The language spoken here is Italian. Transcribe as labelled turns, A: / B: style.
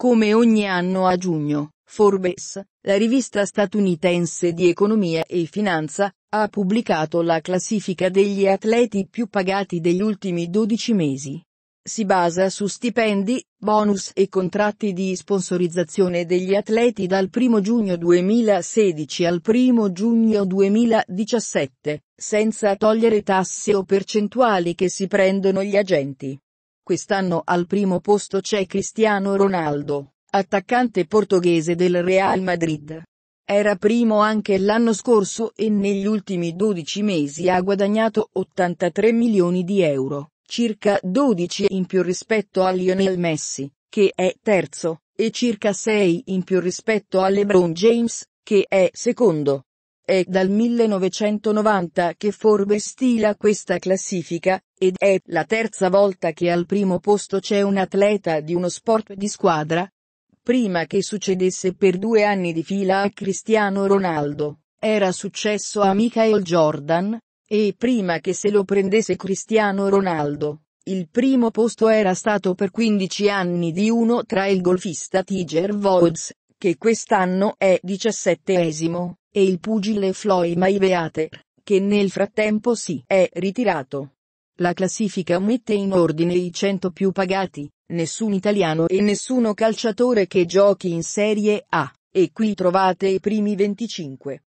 A: Come ogni anno a giugno, Forbes, la rivista statunitense di economia e finanza, ha pubblicato la classifica degli atleti più pagati degli ultimi 12 mesi. Si basa su stipendi, bonus e contratti di sponsorizzazione degli atleti dal 1 giugno 2016 al 1 giugno 2017, senza togliere tasse o percentuali che si prendono gli agenti. Quest'anno al primo posto c'è Cristiano Ronaldo, attaccante portoghese del Real Madrid. Era primo anche l'anno scorso e negli ultimi 12 mesi ha guadagnato 83 milioni di euro, circa 12 in più rispetto a Lionel Messi, che è terzo, e circa 6 in più rispetto a LeBron James, che è secondo. È dal 1990 che Forbes stila questa classifica, ed è la terza volta che al primo posto c'è un atleta di uno sport di squadra. Prima che succedesse per due anni di fila a Cristiano Ronaldo, era successo a Michael Jordan, e prima che se lo prendesse Cristiano Ronaldo, il primo posto era stato per 15 anni di uno tra il golfista Tiger Woods, che quest'anno è diciassettesimo e il pugile Floyd Mayweather, che nel frattempo si è ritirato. La classifica mette in ordine i 100 più pagati, nessun italiano e nessuno calciatore che giochi in Serie A, e qui trovate i primi 25.